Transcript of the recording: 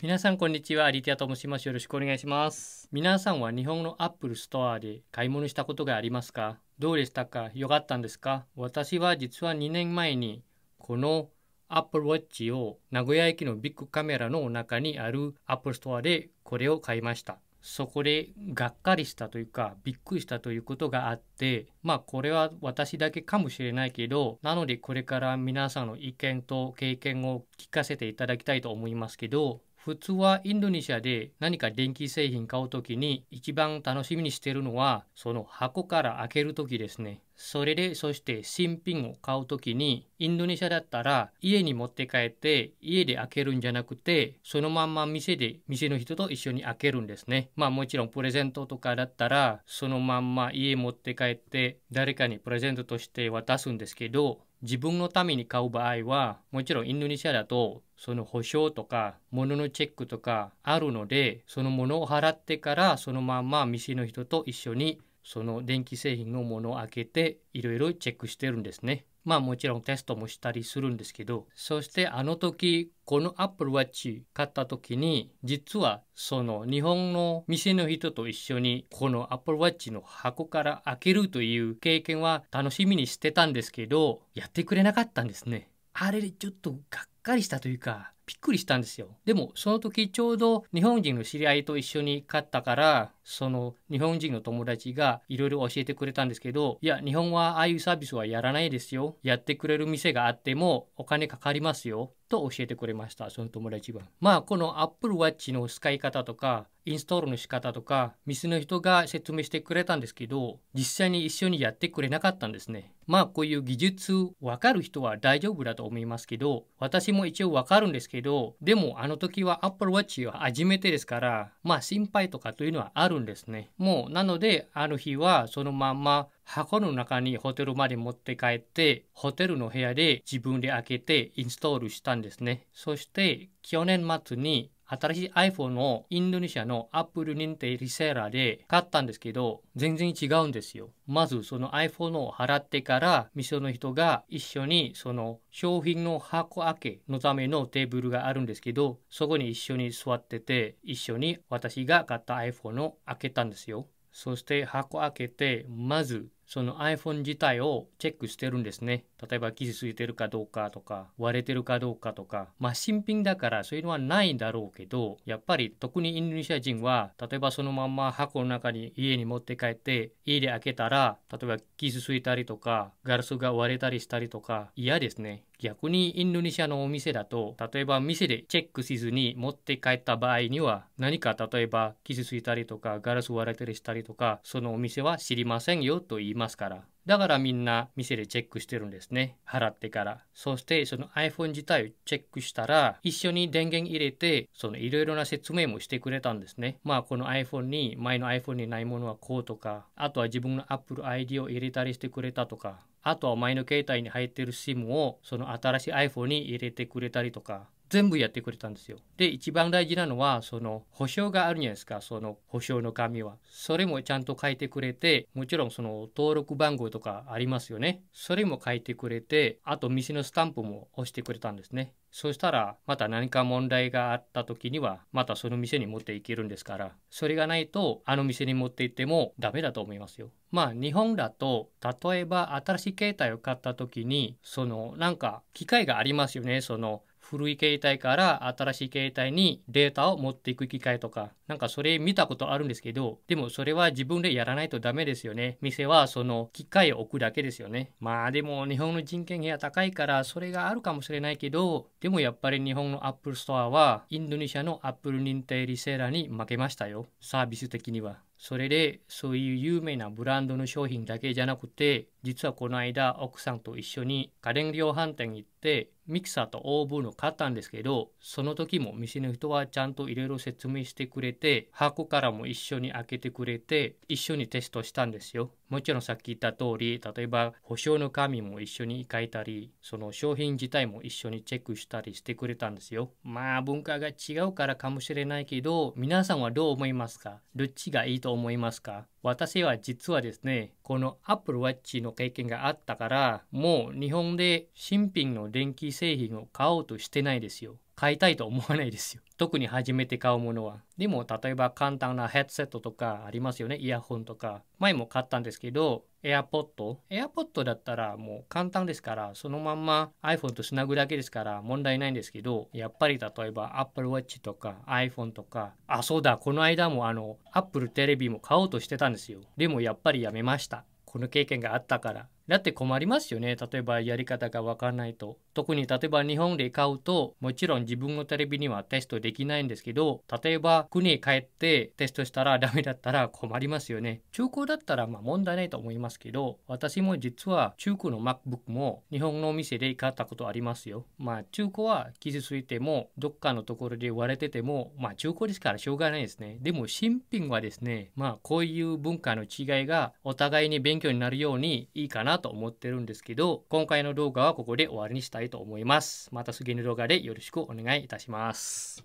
皆さんこんにちはリティアと申しますよろしくお願いします皆さんは日本のアップルストアで買い物したことがありますかどうでしたかよかったんですか私は実は2年前にこの Apple Watch を名古屋駅のビッグカメラの中にある Apple Store でこれを買いましたそこでがっかりしたというかびっくりしたということがあってまあこれは私だけかもしれないけどなのでこれから皆さんの意見と経験を聞かせていただきたいと思いますけど普通はインドネシアで何か電気製品買うときに一番楽しみにしてるのはその箱から開けるときですね。それでそして新品を買うときにインドネシアだったら家に持って帰って家で開けるんじゃなくてそのまんま店で店の人と一緒に開けるんですね。まあもちろんプレゼントとかだったらそのまんま家持って帰って誰かにプレゼントとして渡すんですけど自分のために買う場合は、もちろんインドネシアだと、その保証とか、物のチェックとかあるので、そのものを払ってから、そのまま店の人と一緒に、その電気製品のものを開けて、いろいろチェックしてるんですね。まあもちろんテストもしたりするんですけど、そしてあの時、この Apple Watch 買った時に、実はその日本の店の人と一緒にこの Apple Watch の箱から開けるという経験は楽しみにしてたんですけど、やってくれなかったんですね。あれでちょっとがっかりしたというか、びっくりしたんですよ。でもその時ちょうど日本人の知り合いと一緒に買ったからその日本人の友達がいろいろ教えてくれたんですけどいや日本はああいうサービスはやらないですよやってくれる店があってもお金かかりますよと教えてくれましたその友達は。まあこの Apple Watch の使い方とかインストールの仕方とか店の人が説明してくれたんですけど実際に一緒にやってくれなかったんですね。まあこういう技術わかる人は大丈夫だと思いますけど私も一応わかるんですけどけど、でもあの時は Apple Watch は初めてですから、まあ心配とかというのはあるんですね。もうなのであの日はそのまんま箱の中にホテルまで持って帰って、ホテルの部屋で自分で開けてインストールしたんですね。そして去年末に新しい iPhone をインドネシアの Apple 認定リセーラーで買ったんですけど、全然違うんですよ。まずその iPhone を払ってから、店の人が一緒にその商品の箱開けのためのテーブルがあるんですけど、そこに一緒に座ってて、一緒に私が買った iPhone を開けたんですよ。そして箱開けて、まずその iPhone 自体をチェックしてるんですね。例えば傷ついてるかどうかとか、割れてるかどうかとか、まあ新品だからそういうのはないんだろうけど、やっぱり特にインドネシア人は、例えばそのまま箱の中に家に持って帰って、家で開けたら、例えば傷ついたりとか、ガラスが割れたりしたりとか、嫌ですね。逆にインドネシアのお店だと例えば店でチェックせずに持って帰った場合には何か例えば傷ついたりとかガラス割れたりしたりとかそのお店は知りませんよと言いますからだからみんな店でチェックしてるんですね払ってからそしてその iPhone 自体をチェックしたら一緒に電源入れてそのいろいろな説明もしてくれたんですねまあこの iPhone に前の iPhone にないものはこうとかあとは自分の Apple ID を入れたりしてくれたとかあとはお前の携帯に入ってる SIM をその新しい iPhone に入れてくれたりとか全部やってくれたんですよ。で一番大事なのはその保証があるじゃないですかその保証の紙は。それもちゃんと書いてくれてもちろんその登録番号とかありますよね。それも書いてくれてあと店のスタンプも押してくれたんですね。そしたらまた何か問題があった時にはまたその店に持っていけるんですからそれがないとあの店に持って行ってもダメだと思いますよ。まあ日本だと例えば新しい携帯を買った時にそのなんか機械がありますよねその古い携帯から新しい携帯にデータを持っていく機会とか、なんかそれ見たことあるんですけど、でもそれは自分でやらないとダメですよね。店はその機械を置くだけですよね。まあでも日本の人件費は高いからそれがあるかもしれないけど、でもやっぱり日本の Apple Store はインドネシアの Apple 認定リセーラーに負けましたよ。サービス的には。それで、そういう有名なブランドの商品だけじゃなくて、実はこの間、奥さんと一緒に家電量販店に行って、ミキサーとオーブンを買ったんですけど、その時も店の人はちゃんといろいろ説明してくれて、箱からも一緒に開けてくれて、一緒にテストしたんですよ。もちろんさっき言った通り、例えば保証の紙も一緒に書いたり、その商品自体も一緒にチェックしたりしてくれたんですよ。まあ文化が違うからかもしれないけど、皆さんはどう思いますかどっちがいいと思いますか私は実はですね、この Apple Watch の経験があったから、もう日本で新品の電気製品を買おうとしてないですよ。買いたいと思わないですよ。特に初めて買うものは。でも、例えば簡単なヘッドセットとかありますよね。イヤホンとか。前も買ったんですけど、AirPod。AirPod だったらもう簡単ですから、そのまんま iPhone とつなぐだけですから問題ないんですけど、やっぱり例えば Apple Watch とか iPhone とか、あ、そうだ、この間もあの Apple テレビも買おうとしてたんですよ。でもやっぱりやめました。この経験があったから。だって困りますよね。例えばやり方がわかんないと。特に例えば日本で買うと、もちろん自分のテレビにはテストできないんですけど、例えば国へ帰ってテストしたらダメだったら困りますよね。中古だったらまあ問題ないと思いますけど、私も実は中古の MacBook も日本のお店で買ったことありますよ。まあ中古は傷ついても、どっかのところで割れてても、まあ中古ですからしょうがないですね。でも新品はですね、まあこういう文化の違いがお互いに勉強になるようにいいかななと思ってるんですけど、今回の動画はここで終わりにしたいと思います。また次の動画でよろしくお願いいたします。